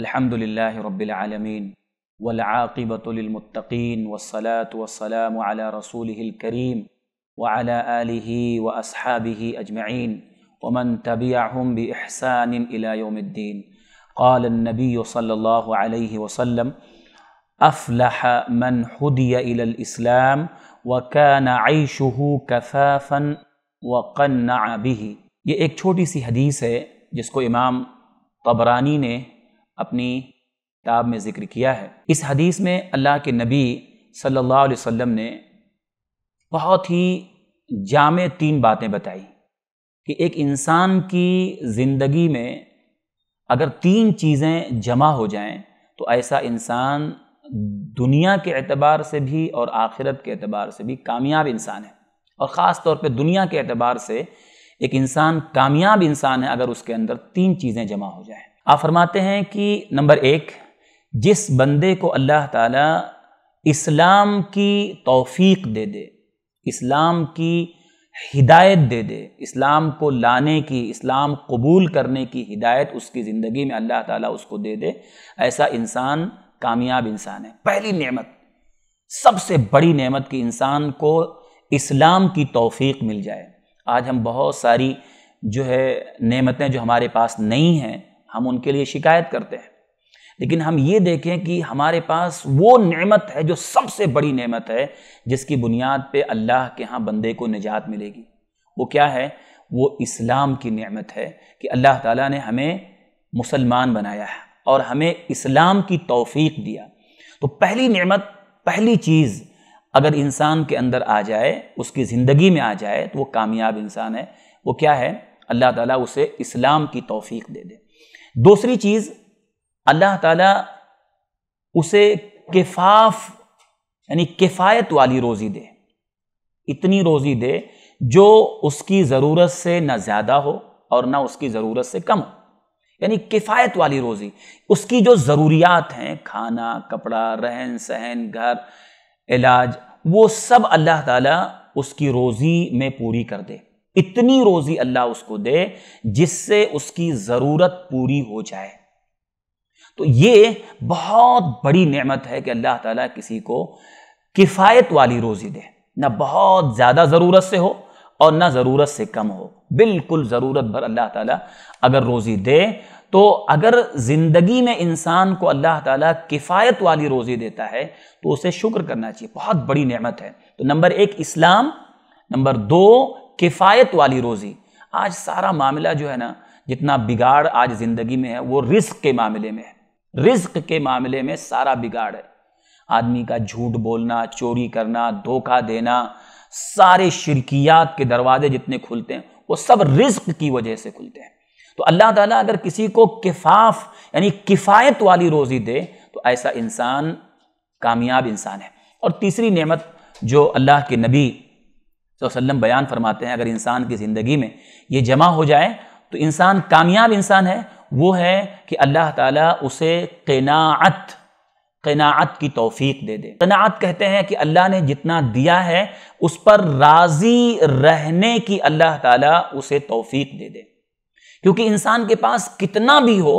الحمد لله رب العالمين والعاقبة للمتقين والصلاة والسلام على رسوله الكريم وعلى آله وأصحابه أجمعين ومن تبعهم بإحسان إلى يوم الدين قال النبي صلى الله عليه وسلم أفلح من هدي إلى الإسلام وكان عيشه كفافا وقنع به یہ ایک چھوٹی سی حدیث ہے جس کو امام طبرانی نے अपनी किताब में ज़िक्र किया है इस हदीस में अल्लाह के नबी सल्लल्लाहु अलैहि वसल्लम ने बहुत ही जाम तीन बातें बताई कि एक इंसान की ज़िंदगी में अगर तीन चीज़ें जमा हो जाएं तो ऐसा इंसान दुनिया के एतबार से भी और आखिरत के एतबार से भी कामयाब इंसान है और ख़ास तौर पे दुनिया के अतबार से एक इंसान कामयाब इंसान है अगर उसके अंदर तीन चीज़ें जमा हो जाए आप फरमाते हैं कि नंबर एक जिस बंदे को अल्लाह ताला इस्लाम की तौफीक दे दे इस्लाम की हिदायत दे दे इस्लाम को लाने की इस्लाम कबूल करने की हिदायत उसकी ज़िंदगी में अल्लाह ताला उसको दे दे ऐसा इंसान कामयाब इंसान है पहली नेमत सबसे बड़ी नेमत कि इंसान को इस्लाम की तौफीक मिल जाए आज हम बहुत सारी जो है नेमतें जो हमारे पास नहीं हैं हम उनके लिए शिकायत करते हैं लेकिन हम ये देखें कि हमारे पास वो नेमत है जो सबसे बड़ी नेमत है जिसकी बुनियाद पे अल्लाह के यहाँ बंदे को निजात मिलेगी वो क्या है वो इस्लाम की नेमत है कि अल्लाह ताला ने हमें मुसलमान बनाया है और हमें इस्लाम की तौफीक दिया तो पहली नेमत पहली चीज़ अगर इंसान के अंदर आ जाए उसकी ज़िंदगी में आ जाए तो वो कामयाब इंसान है वो क्या है अल्लाह ताला उसे इस्लाम की तौफीक दे दे दूसरी चीज़ अल्लाह ताला उसे किफाफ यानी किफ़ायत वाली रोज़ी दे इतनी रोज़ी दे जो उसकी ज़रूरत से ना ज़्यादा हो और ना उसकी ज़रूरत से कम हो यानी किफ़ायत वाली रोज़ी उसकी जो ज़रूरियात हैं खाना कपड़ा रहन सहन घर इलाज वो सब अल्लाह ताला उसकी रोज़ी में पूरी कर दे इतनी रोजी अल्लाह उसको दे जिससे उसकी ज़रूरत पूरी हो जाए तो ये बहुत बड़ी नेमत है कि अल्लाह ताला किसी को किफ़ायत वाली रोज़ी दे ना बहुत ज़्यादा ज़रूरत से हो और ना ज़रूरत से कम हो बिल्कुल ज़रूरत भर अल्लाह ताला अगर रोज़ी दे तो अगर ज़िंदगी में इंसान को अल्लाह ताला किफ़ायत वाली रोज़ी देता है तो उसे शुक्र करना चाहिए बहुत बड़ी नेमत है तो नंबर एक इस्लाम नंबर दो किफ़ायत वाली रोज़ी आज सारा मामला जो है ना जितना बिगाड़ आज ज़िंदगी में है वो रिस्क के मामले में है रिस्क के मामले में सारा बिगाड़ है आदमी का झूठ बोलना चोरी करना धोखा देना सारे शिरकियात के दरवाजे जितने खुलते हैं वो सब रिस्क की वजह से खुलते हैं तो अल्लाह ताला अगर किसी को किफाफ यानी किफ़ायत वाली रोज़ी दे तो ऐसा इंसान कामयाब इंसान है और तीसरी नेमत जो अल्लाह के नबी वसल्लम बयान फरमाते हैं अगर इंसान की ज़िंदगी में ये जमा हो जाए तो इंसान कामयाब इंसान है वो है कि अल्लाह ताला उसे कनात कनात की तोफ़ी दे दे कनात कहते हैं कि अल्लाह ने जितना दिया है उस पर राज़ी रहने की अल्लाह ताला उसे तौफीक दे दे क्योंकि इंसान के पास कितना भी हो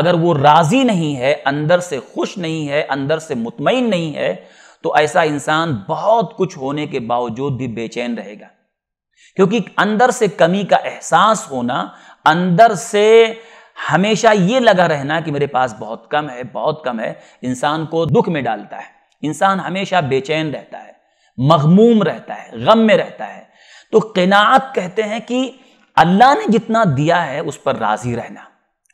अगर वो राज़ी नहीं है अंदर से खुश नहीं है अंदर से मुतमिन नहीं है तो ऐसा इंसान बहुत कुछ होने के बावजूद भी बेचैन रहेगा क्योंकि अंदर से कमी का एहसास होना अंदर से हमेशा ये लगा रहना कि मेरे पास बहुत कम है बहुत कम है इंसान को दुख में डालता है इंसान हमेशा बेचैन रहता है मखमूम रहता है गम में रहता है तो किनात कहते हैं कि अल्लाह ने जितना दिया है उस पर राजी रहना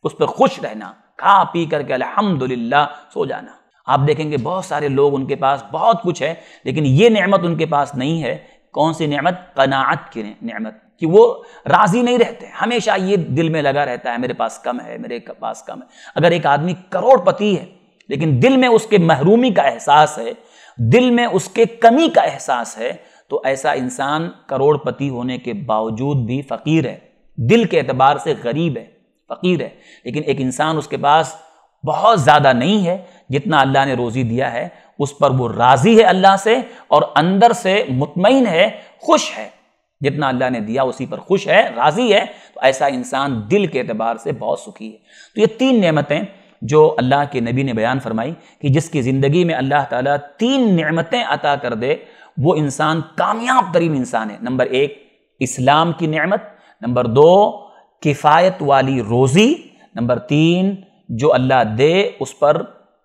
उस पर खुश रहना खा पी करके अलहमदुल्ला सो जाना आप देखेंगे बहुत सारे लोग उनके पास बहुत कुछ है लेकिन ये नेमत उनके पास नहीं है कौन सी नेमत कनात की नेमत कि वो राज़ी नहीं रहते हमेशा ये दिल में लगा रहता है मेरे पास कम है मेरे पास कम है अगर एक आदमी करोड़पति है लेकिन दिल में उसके महरूमी का एहसास है दिल में उसके कमी का एहसास है तो ऐसा इंसान करोड़पति होने के बावजूद भी फ़कीर है दिल के एतबार से गरीब है फ़कीर है लेकिन एक इंसान उसके पास बहुत ज़्यादा नहीं है जितना अल्लाह ने रोज़ी दिया है उस पर वो राज़ी है अल्लाह से और अंदर से मुतमिन है खुश है जितना अल्लाह ने दिया उसी पर खुश है राज़ी है तो ऐसा इंसान दिल के अतबार से बहुत सुखी है तो ये तीन नमतें जो अल्लाह के नबी ने बयान फरमाई कि जिसकी ज़िंदगी में अल्लाह ताला तीन नमतें अता कर दे वो इंसान कामयाब तरीन इंसान है नंबर एक इस्लाम की नमत नंबर दो किफ़ायत वाली रोज़ी नंबर तीन जो अल्लाह दे उस पर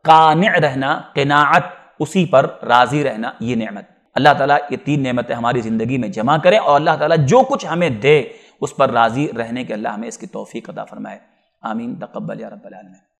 कान रहना किनात उसी पर राजी रहना ये नेमत अल्लाह ताला ये तीन नेमतें हमारी ज़िंदगी में जमा करें और अल्लाह ताला जो कुछ हमें दे उस पर राज़ी रहने के अल्लाह हमें इसकी तोफ़ी अदा फरमाए आमीन तकबल या रब्बल